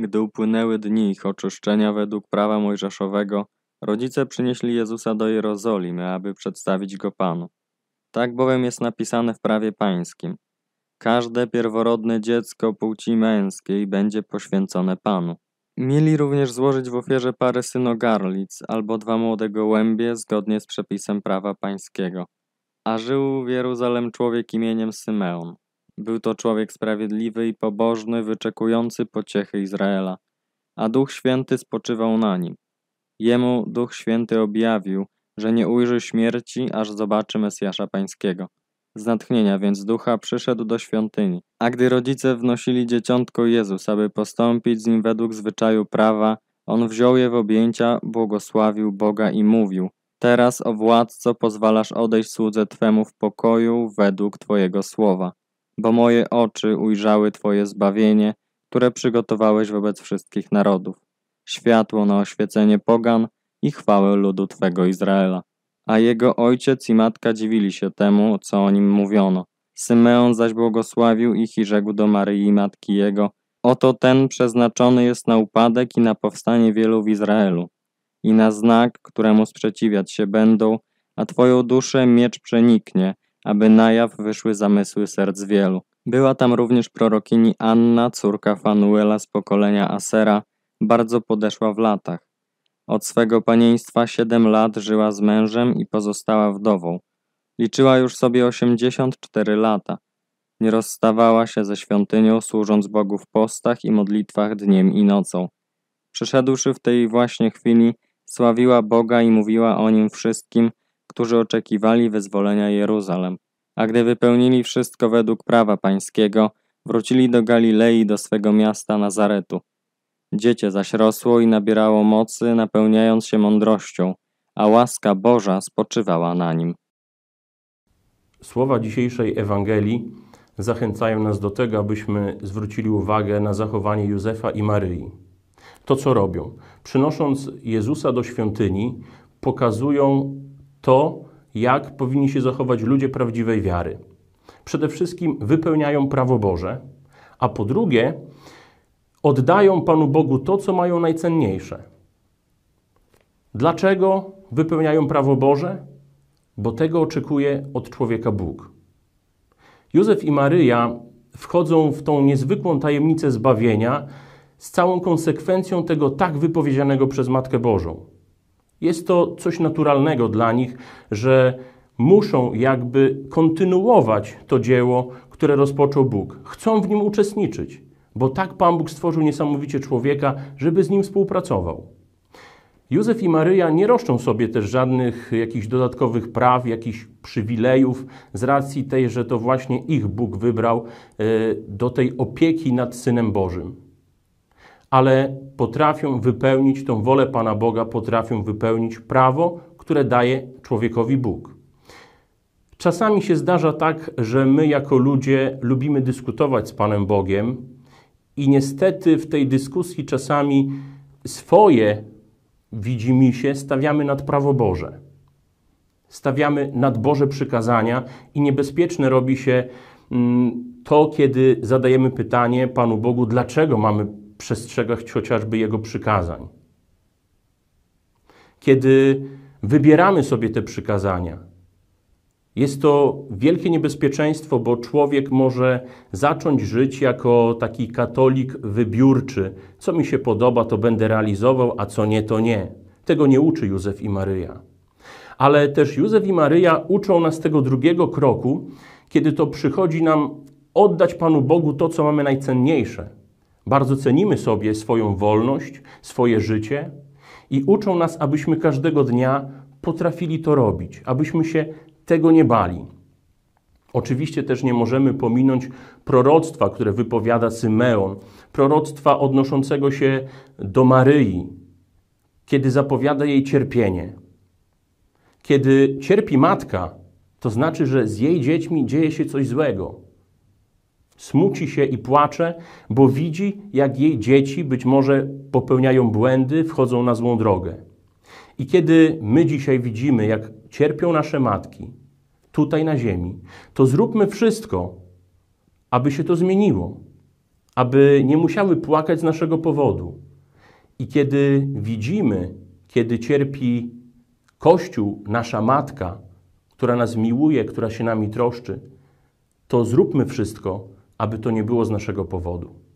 Gdy upłynęły dni ich oczyszczenia według prawa mojżeszowego, rodzice przynieśli Jezusa do Jerozolimy, aby przedstawić go Panu. Tak bowiem jest napisane w prawie pańskim. Każde pierworodne dziecko płci męskiej będzie poświęcone Panu. Mieli również złożyć w ofierze parę synogarlic albo dwa młode gołębie zgodnie z przepisem prawa pańskiego. A żył w Jeruzalem człowiek imieniem Symeon. Był to człowiek sprawiedliwy i pobożny, wyczekujący pociechy Izraela, a Duch Święty spoczywał na nim. Jemu Duch Święty objawił, że nie ujrzy śmierci, aż zobaczy Mesjasza Pańskiego. Z natchnienia więc ducha przyszedł do świątyni. A gdy rodzice wnosili dzieciątko Jezus, aby postąpić z nim według zwyczaju prawa, on wziął je w objęcia, błogosławił Boga i mówił: Teraz, o władco, pozwalasz odejść słudze twemu w pokoju według twojego słowa bo moje oczy ujrzały Twoje zbawienie, które przygotowałeś wobec wszystkich narodów, światło na oświecenie pogan i chwałę ludu Twego Izraela. A jego ojciec i matka dziwili się temu, co o nim mówiono. Symeon zaś błogosławił ich i rzekł do Maryi, matki jego, Oto ten przeznaczony jest na upadek i na powstanie wielu w Izraelu, i na znak, któremu sprzeciwiać się będą, a Twoją duszę miecz przeniknie, aby na jaw wyszły zamysły serc wielu. Była tam również prorokini Anna, córka Fanuela z pokolenia Asera, bardzo podeszła w latach. Od swego panieństwa siedem lat żyła z mężem i pozostała wdową. Liczyła już sobie 84 lata. Nie rozstawała się ze świątynią, służąc Bogu w postach i modlitwach dniem i nocą. Przyszedłszy w tej właśnie chwili, sławiła Boga i mówiła o nim wszystkim, którzy oczekiwali wyzwolenia Jeruzalem. A gdy wypełnili wszystko według prawa pańskiego, wrócili do Galilei, do swego miasta Nazaretu. Dziecię zaś rosło i nabierało mocy, napełniając się mądrością, a łaska Boża spoczywała na nim. Słowa dzisiejszej Ewangelii zachęcają nas do tego, abyśmy zwrócili uwagę na zachowanie Józefa i Maryi. To, co robią, przynosząc Jezusa do świątyni, pokazują to, jak powinni się zachować ludzie prawdziwej wiary. Przede wszystkim wypełniają prawo Boże, a po drugie, oddają Panu Bogu to, co mają najcenniejsze. Dlaczego wypełniają prawo Boże? Bo tego oczekuje od człowieka Bóg. Józef i Maryja wchodzą w tą niezwykłą tajemnicę zbawienia z całą konsekwencją tego tak wypowiedzianego przez Matkę Bożą. Jest to coś naturalnego dla nich, że muszą jakby kontynuować to dzieło, które rozpoczął Bóg. Chcą w nim uczestniczyć, bo tak Pan Bóg stworzył niesamowicie człowieka, żeby z nim współpracował. Józef i Maryja nie roszczą sobie też żadnych jakichś dodatkowych praw, jakichś przywilejów z racji tej, że to właśnie ich Bóg wybrał e, do tej opieki nad Synem Bożym ale potrafią wypełnić tą wolę Pana Boga, potrafią wypełnić prawo, które daje człowiekowi Bóg. Czasami się zdarza tak, że my jako ludzie lubimy dyskutować z Panem Bogiem i niestety w tej dyskusji czasami swoje widzimy się stawiamy nad prawo Boże. Stawiamy nad Boże przykazania i niebezpieczne robi się mm, to, kiedy zadajemy pytanie Panu Bogu, dlaczego mamy przestrzegać chociażby Jego przykazań. Kiedy wybieramy sobie te przykazania, jest to wielkie niebezpieczeństwo, bo człowiek może zacząć żyć jako taki katolik wybiórczy. Co mi się podoba, to będę realizował, a co nie, to nie. Tego nie uczy Józef i Maryja. Ale też Józef i Maryja uczą nas tego drugiego kroku, kiedy to przychodzi nam oddać Panu Bogu to, co mamy najcenniejsze bardzo cenimy sobie swoją wolność, swoje życie i uczą nas, abyśmy każdego dnia potrafili to robić, abyśmy się tego nie bali. Oczywiście też nie możemy pominąć proroctwa, które wypowiada Symeon, proroctwa odnoszącego się do Maryi, kiedy zapowiada jej cierpienie. Kiedy cierpi matka, to znaczy, że z jej dziećmi dzieje się coś złego smuci się i płacze, bo widzi, jak jej dzieci być może popełniają błędy, wchodzą na złą drogę. I kiedy my dzisiaj widzimy, jak cierpią nasze matki tutaj na ziemi, to zróbmy wszystko, aby się to zmieniło, aby nie musiały płakać z naszego powodu. I kiedy widzimy, kiedy cierpi Kościół, nasza matka, która nas miłuje, która się nami troszczy, to zróbmy wszystko, aby to nie było z naszego powodu.